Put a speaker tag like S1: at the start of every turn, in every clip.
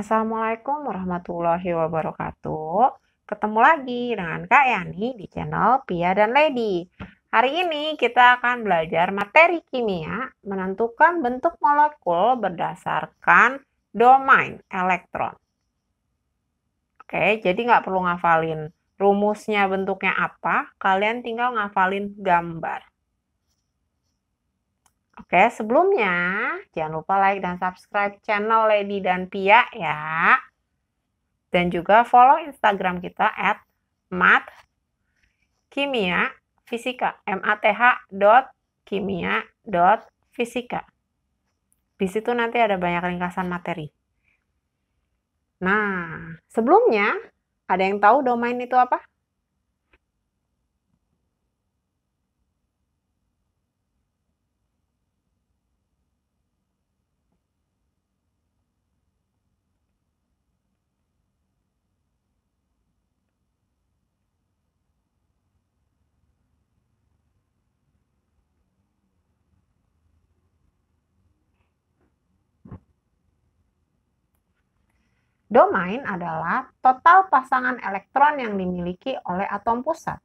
S1: Assalamualaikum warahmatullahi wabarakatuh. Ketemu lagi dengan Kak Yani di channel Pia dan Lady. Hari ini kita akan belajar materi kimia menentukan bentuk molekul berdasarkan domain elektron. Oke, jadi nggak perlu ngafalin rumusnya bentuknya apa, kalian tinggal ngafalin gambar. Oke, sebelumnya jangan lupa like dan subscribe channel Lady dan Pia ya. Dan juga follow Instagram kita at mat kimia fisika math dot kimia dot fisika. Di situ nanti ada banyak ringkasan materi. Nah, sebelumnya ada yang tahu domain itu apa? Domain adalah total pasangan elektron yang dimiliki oleh atom pusat.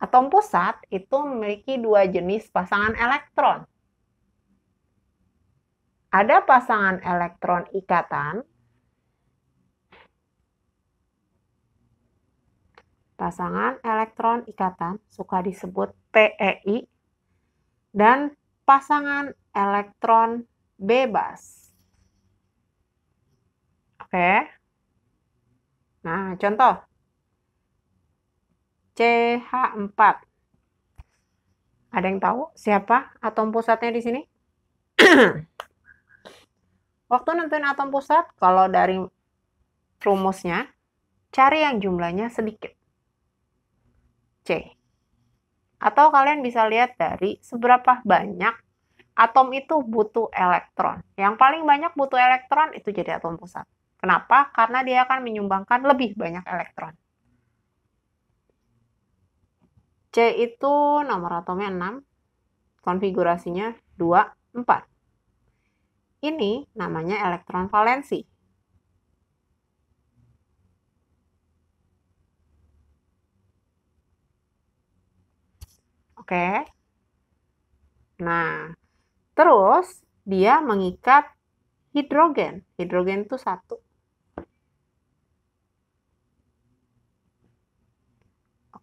S1: Atom pusat itu memiliki dua jenis pasangan elektron. Ada pasangan elektron ikatan, pasangan elektron ikatan, suka disebut PEI, dan pasangan elektron bebas. Oke. Nah, contoh. CH4. Ada yang tahu siapa atom pusatnya di sini? Waktu nentuin atom pusat, kalau dari rumusnya, cari yang jumlahnya sedikit. C. Atau kalian bisa lihat dari seberapa banyak atom itu butuh elektron. Yang paling banyak butuh elektron itu jadi atom pusat. Kenapa? Karena dia akan menyumbangkan lebih banyak elektron. C itu nomor atomnya 6, konfigurasinya 2, 4. Ini namanya elektron valensi. Oke. Nah, terus dia mengikat hidrogen. Hidrogen itu satu.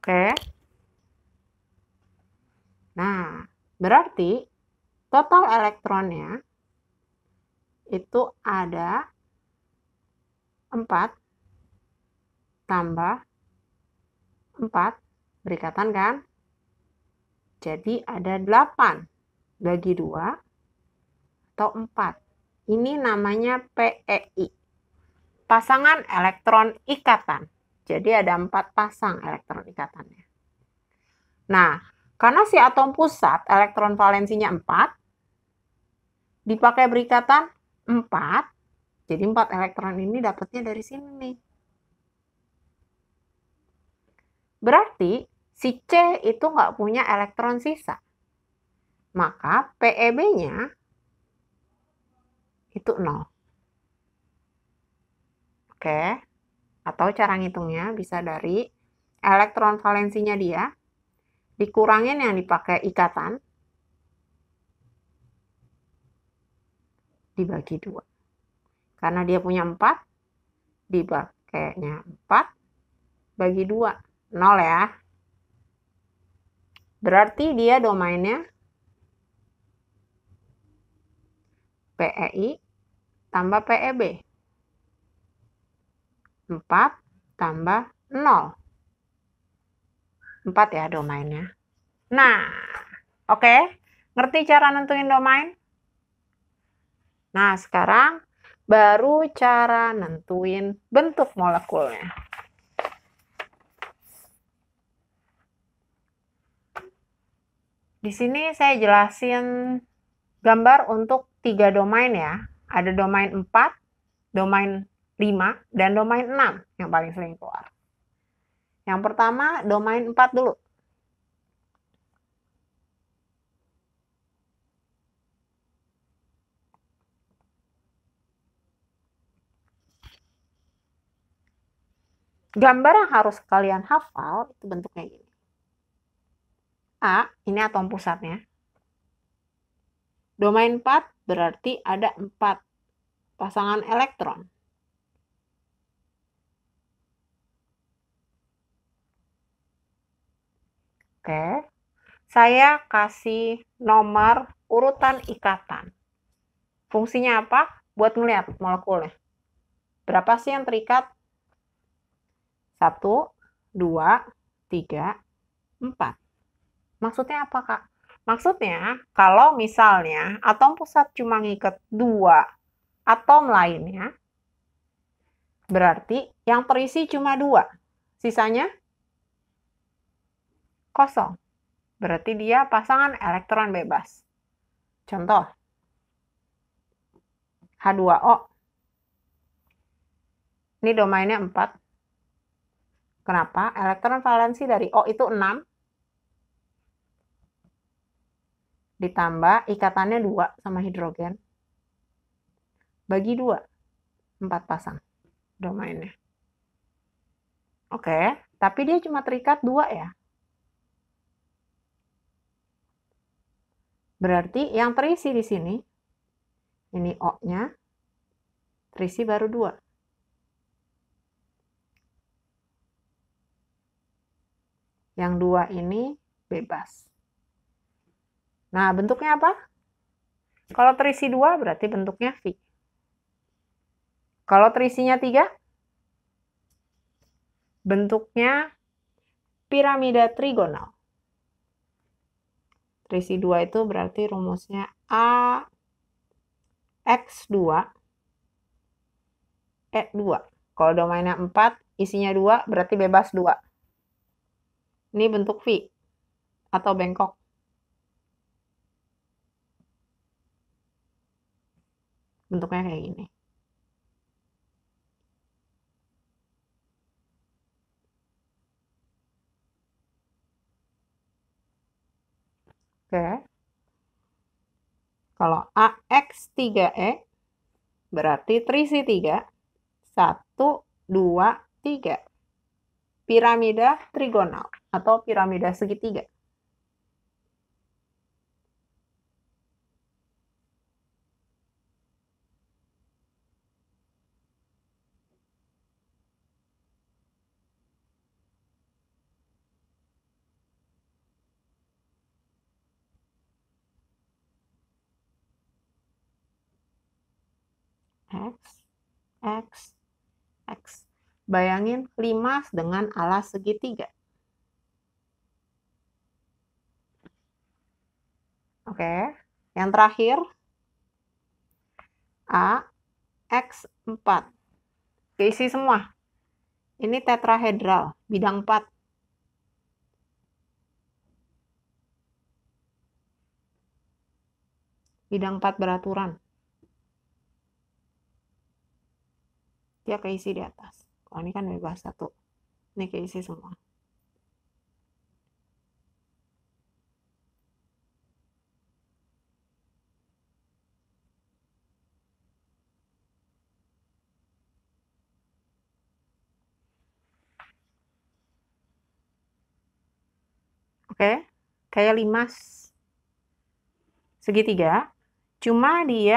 S1: Oke. Nah, berarti total elektronnya itu ada 4 tambah 4 berikatan kan? Jadi ada 8 bagi 2 atau 4. Ini namanya PEI. Pasangan elektron ikatan. Jadi ada empat pasang elektron ikatannya. Nah, karena si atom pusat elektron valensinya 4, dipakai berikatan 4, jadi 4 elektron ini dapatnya dari sini nih. Berarti si C itu nggak punya elektron sisa. Maka PEB-nya itu 0. Oke atau cara ngitungnya bisa dari elektron valensinya dia dikurangin yang dipakai ikatan dibagi dua karena dia punya empat dipakainya empat bagi dua nol ya berarti dia domainnya PEI tambah PEB 4 tambah 0. 4 ya domainnya. Nah, oke. Okay. Ngerti cara nentuin domain? Nah, sekarang baru cara nentuin bentuk molekulnya. Di sini saya jelasin gambar untuk tiga domain ya. Ada domain 4, domain 5 dan domain 6 yang paling sering keluar. Yang pertama domain 4 dulu. Gambar yang harus kalian hafal itu bentuknya gini. A, ini atom pusatnya. Domain 4 berarti ada 4 pasangan elektron. Oke. Saya kasih nomor urutan ikatan. Fungsinya apa? Buat ngeliat molekulnya. Berapa sih yang terikat? Satu, dua, tiga, empat. Maksudnya apa, Kak? Maksudnya, kalau misalnya atom pusat cuma ngikat dua atom lainnya, berarti yang terisi cuma dua. Sisanya kosong. Berarti dia pasangan elektron bebas. Contoh, H2O. Ini domainnya 4. Kenapa? Elektron valensi dari O itu 6. Ditambah ikatannya 2 sama hidrogen. Bagi 2. 4 pasang domainnya. Oke, tapi dia cuma terikat 2 ya. Berarti yang terisi di sini, ini O-nya, terisi baru dua. Yang dua ini bebas. Nah, bentuknya apa? Kalau terisi dua berarti bentuknya V. Kalau terisinya tiga, bentuknya piramida trigonal. Selisih 2 itu berarti rumusnya A X2 E2. Kalau domainnya 4, isinya 2, berarti bebas 2. Ini bentuk V atau bengkok. Bentuknya kayak gini. Oke. Kalau AX 3E berarti terisi 3. 1, 2, 3. Piramida trigonal atau piramida segitiga. X, X, X. Bayangin 5 dengan alas segitiga. Oke, yang terakhir A, X 4. Keisi semua. Ini tetrahedral, bidang 4. Bidang 4 beraturan. dia keisi di atas kalau oh, ini kan bebas satu ini keisi semua Oke, kayak limas segitiga, cuma dia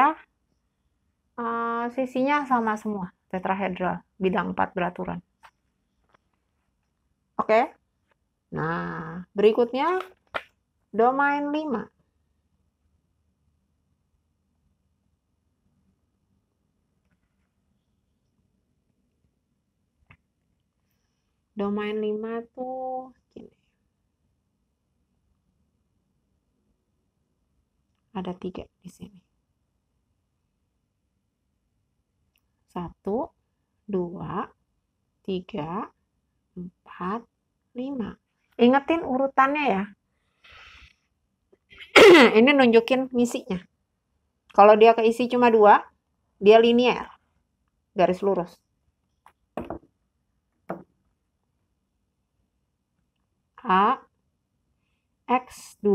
S1: uh, sisinya sama semua tetrahedral bidang 4 beraturan. Oke. Okay? Nah, berikutnya domain 5. Domain 5 tuh gini. Ada tiga di sini. 1, 2, 3, 4, 5. Ingetin urutannya ya. Ini nunjukin misinya. Kalau dia keisi cuma dua, dia linier, garis lurus. A, X2,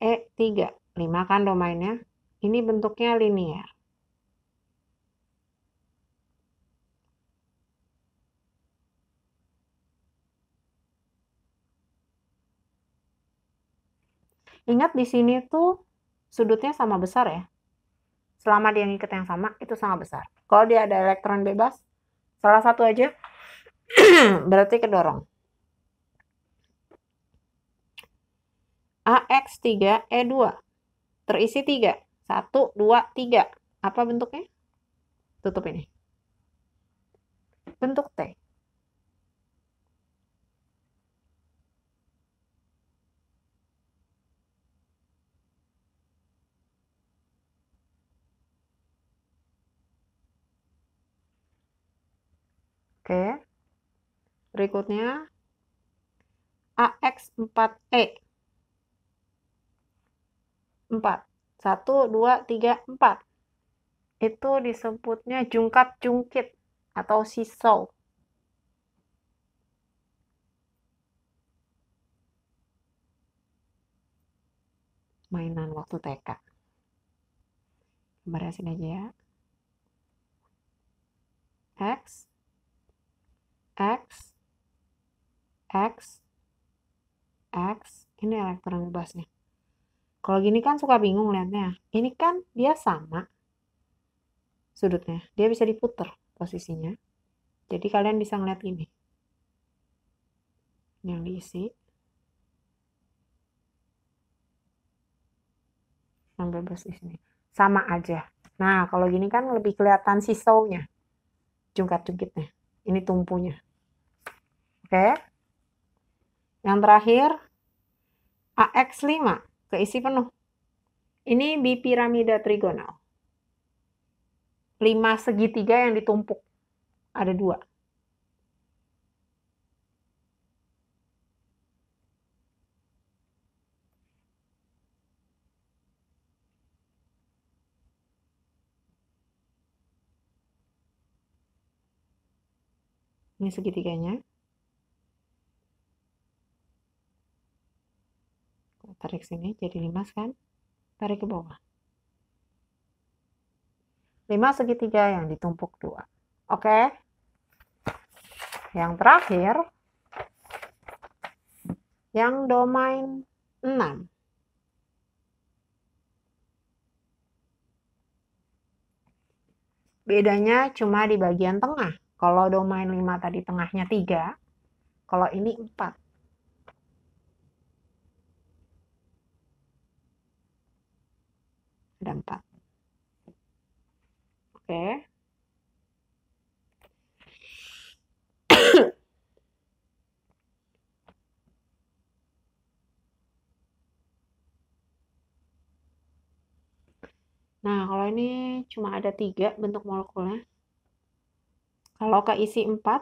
S1: E3. 5 kan domainnya. Ini bentuknya linier. Ingat di sini tuh sudutnya sama besar ya. Selama dia ngikat yang sama, itu sama besar. Kalau dia ada elektron bebas, salah satu aja, berarti kedorong. AX3E2 terisi 3. 1, 2, 3. Apa bentuknya? Tutup ini. Bentuk T. Oke. Berikutnya AX4E. 4. 1 2 3 4. Itu disebutnya jungkat-jungkit atau sisau. mainan waktu TK. Gambarnya sini aja ya. X X, X, X. Ini elektron nih. Kalau gini kan suka bingung liatnya. Ini kan dia sama sudutnya. Dia bisa diputer posisinya. Jadi kalian bisa ngeliat ini. Yang diisi. yang bebas di sini. Sama aja. Nah, kalau gini kan lebih kelihatan sisonya. Jungkat-jungkitnya. Ini tumpunya. Oke. Yang terakhir AX5 keisi penuh. Ini bipiramida trigonal. 5 segitiga yang ditumpuk. Ada dua. Ini segitiganya. tarik sini jadi limas kan tarik ke bawah Lima segitiga yang ditumpuk dua oke yang terakhir yang domain 6 bedanya cuma di bagian tengah kalau domain 5 tadi tengahnya tiga, kalau ini empat. ada empat. Oke. Okay. Nah, kalau ini cuma ada tiga bentuk molekulnya. Kalau keisi empat,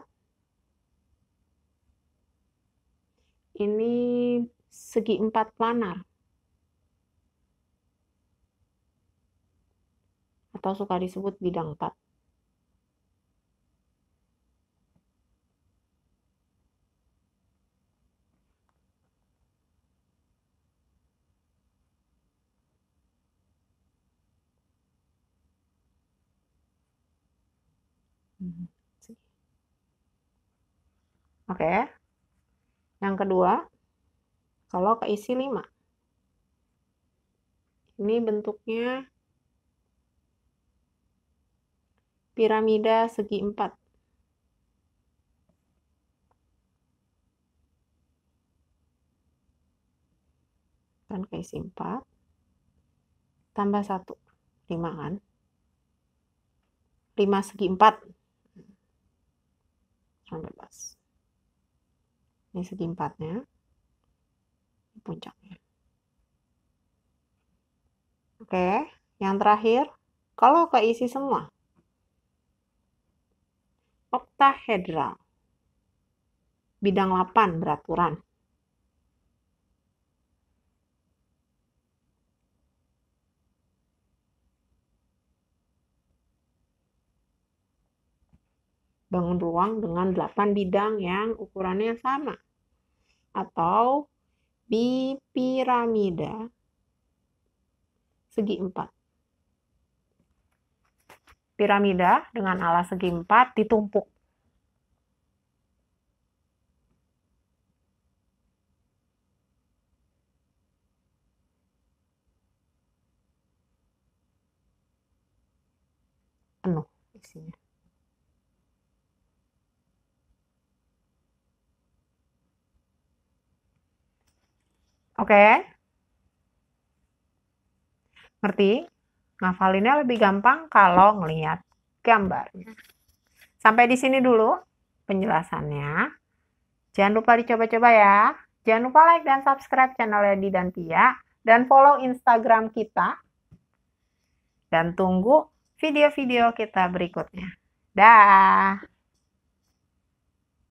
S1: ini segi empat planar. atau suka disebut bidang 4. Hmm, Oke. Okay. Yang kedua, kalau keisi 5. Ini bentuknya piramida segi empat. Kan keisi empat. Tambah satu. Lima kan. Lima segi empat. Sampai pas. Ini segi empatnya. Puncaknya. Oke. Yang terakhir. Kalau keisi semua oktahedra. Bidang 8 beraturan. Bangun ruang dengan 8 bidang yang ukurannya sama atau bipiramida segi 4 piramida dengan alas segi empat ditumpuk. Penuh isinya. Oke. Okay. Ngerti? Ngafalinnya lebih gampang kalau ngelihat gambarnya. Sampai di sini dulu penjelasannya. Jangan lupa dicoba-coba ya. Jangan lupa like dan subscribe channel Yadi dan Tia dan follow Instagram kita. Dan tunggu video-video kita berikutnya. Dah.